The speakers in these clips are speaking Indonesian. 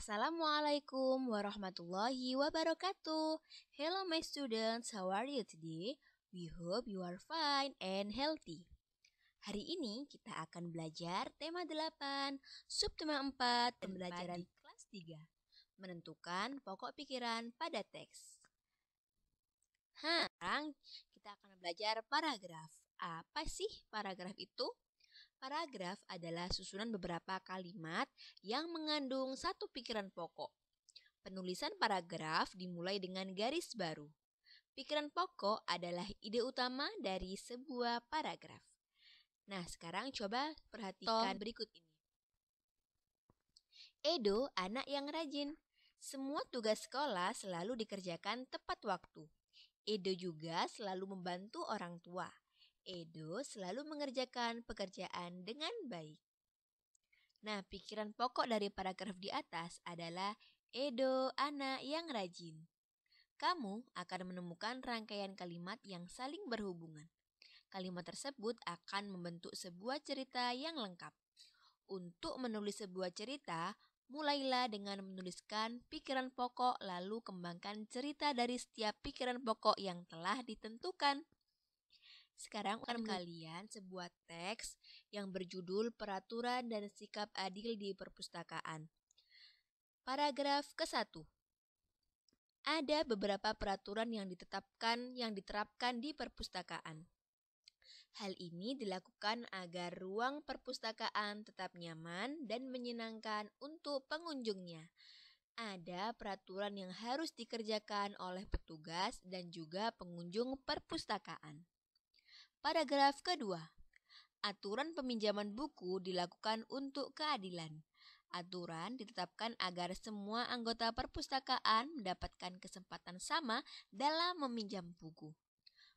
Assalamualaikum warahmatullahi wabarakatuh. Hello my students, how are you today? We hope you are fine and healthy. Hari ini kita akan belajar tema 8, subtema 4, pembelajaran kelas 3, menentukan pokok pikiran pada teks. Hah, sekarang kita akan belajar paragraf. Apa sih paragraf itu? Paragraf adalah susunan beberapa kalimat yang mengandung satu pikiran pokok. Penulisan paragraf dimulai dengan garis baru. Pikiran pokok adalah ide utama dari sebuah paragraf. Nah, sekarang coba perhatikan berikut ini. Edo anak yang rajin. Semua tugas sekolah selalu dikerjakan tepat waktu. Edo juga selalu membantu orang tua. Edo selalu mengerjakan pekerjaan dengan baik. Nah, pikiran pokok dari paragraf di atas adalah Edo anak yang rajin. Kamu akan menemukan rangkaian kalimat yang saling berhubungan. Kalimat tersebut akan membentuk sebuah cerita yang lengkap. Untuk menulis sebuah cerita, mulailah dengan menuliskan pikiran pokok lalu kembangkan cerita dari setiap pikiran pokok yang telah ditentukan. Sekarang akan kalian sebuah teks yang berjudul Peraturan dan Sikap Adil di Perpustakaan. Paragraf ke-1. Ada beberapa peraturan yang ditetapkan yang diterapkan di perpustakaan. Hal ini dilakukan agar ruang perpustakaan tetap nyaman dan menyenangkan untuk pengunjungnya ada peraturan yang harus dikerjakan oleh petugas dan juga pengunjung perpustakaan. Paragraf kedua. Aturan peminjaman buku dilakukan untuk keadilan. Aturan ditetapkan agar semua anggota perpustakaan mendapatkan kesempatan sama dalam meminjam buku.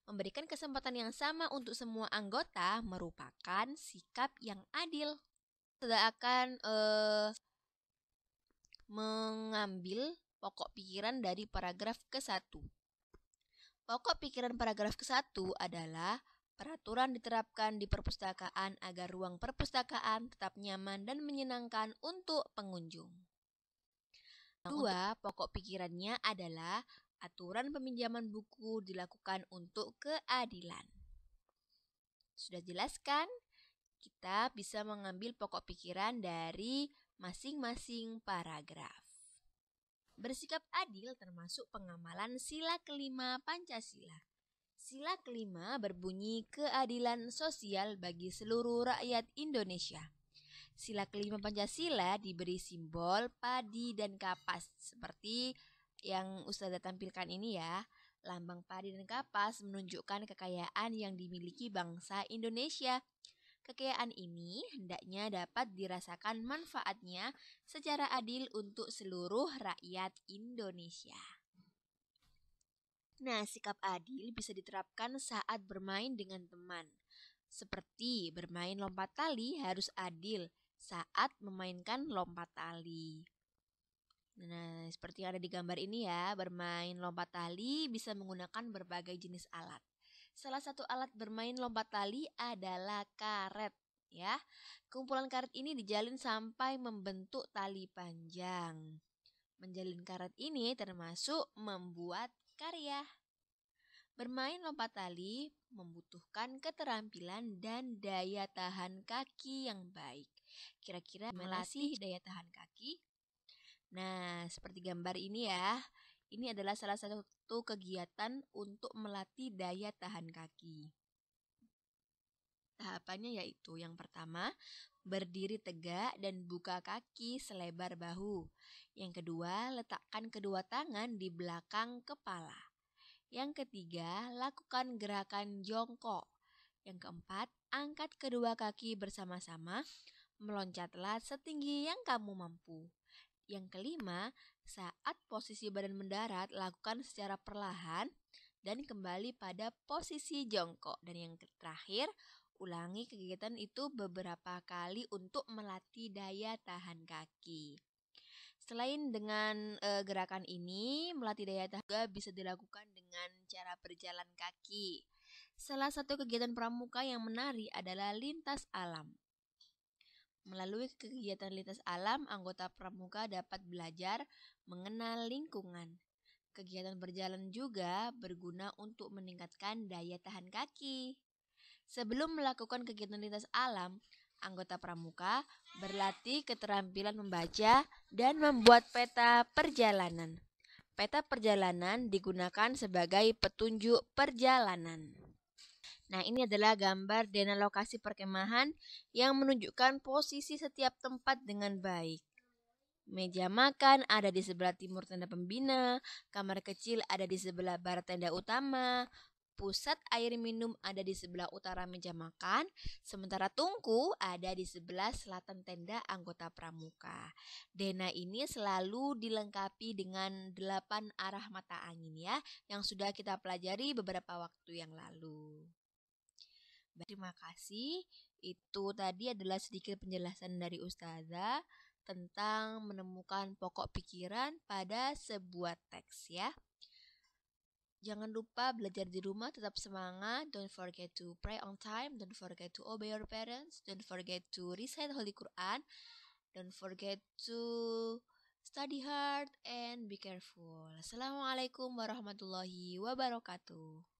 Memberikan kesempatan yang sama untuk semua anggota merupakan sikap yang adil. Tidak akan eh, mengambil pokok pikiran dari paragraf ke-1. Pokok pikiran paragraf ke-1 adalah Peraturan diterapkan di perpustakaan agar ruang perpustakaan tetap nyaman dan menyenangkan untuk pengunjung. Dua, pokok pikirannya adalah aturan peminjaman buku dilakukan untuk keadilan. Sudah jelaskan? Kita bisa mengambil pokok pikiran dari masing-masing paragraf. Bersikap adil termasuk pengamalan sila kelima Pancasila Sila kelima berbunyi keadilan sosial bagi seluruh rakyat Indonesia. Sila kelima Pancasila diberi simbol padi dan kapas seperti yang Ustazah tampilkan ini ya. Lambang padi dan kapas menunjukkan kekayaan yang dimiliki bangsa Indonesia. Kekayaan ini hendaknya dapat dirasakan manfaatnya secara adil untuk seluruh rakyat Indonesia. Nah, sikap adil bisa diterapkan saat bermain dengan teman. Seperti bermain lompat tali harus adil saat memainkan lompat tali. Nah, seperti yang ada di gambar ini ya, bermain lompat tali bisa menggunakan berbagai jenis alat. Salah satu alat bermain lompat tali adalah karet ya. Kumpulan karet ini dijalin sampai membentuk tali panjang. Menjalin karet ini termasuk membuat Karya. Bermain lompat tali membutuhkan keterampilan dan daya tahan kaki yang baik. Kira-kira melatih daya tahan kaki? Nah, seperti gambar ini ya. Ini adalah salah satu kegiatan untuk melatih daya tahan kaki. Tahapannya yaitu yang pertama, berdiri tegak dan buka kaki selebar bahu. Yang kedua, letakkan kedua tangan di belakang kepala. Yang ketiga, lakukan gerakan jongkok. Yang keempat, angkat kedua kaki bersama-sama, meloncatlah setinggi yang kamu mampu. Yang kelima, saat posisi badan mendarat, lakukan secara perlahan dan kembali pada posisi jongkok. Dan yang terakhir, Ulangi kegiatan itu beberapa kali untuk melatih daya tahan kaki. Selain dengan e, gerakan ini, melatih daya tahan juga bisa dilakukan dengan cara berjalan kaki. Salah satu kegiatan pramuka yang menarik adalah lintas alam. Melalui kegiatan lintas alam, anggota pramuka dapat belajar mengenal lingkungan. Kegiatan berjalan juga berguna untuk meningkatkan daya tahan kaki. Sebelum melakukan kegiatan lintas alam, anggota pramuka berlatih keterampilan membaca dan membuat peta perjalanan. Peta perjalanan digunakan sebagai petunjuk perjalanan. Nah, ini adalah gambar dana lokasi perkemahan yang menunjukkan posisi setiap tempat dengan baik. Meja makan ada di sebelah timur tenda pembina, kamar kecil ada di sebelah barat tenda utama, Pusat air minum ada di sebelah utara meja makan, sementara tungku ada di sebelah selatan tenda anggota pramuka. Dena ini selalu dilengkapi dengan delapan arah mata angin ya, yang sudah kita pelajari beberapa waktu yang lalu. Terima kasih. Itu tadi adalah sedikit penjelasan dari Ustazah tentang menemukan pokok pikiran pada sebuah teks ya. Jangan lupa belajar di rumah, tetap semangat. Don't forget to pray on time. Don't forget to obey your parents. Don't forget to recite Holy Quran. Don't forget to study hard and be careful. Assalamualaikum warahmatullahi wabarakatuh.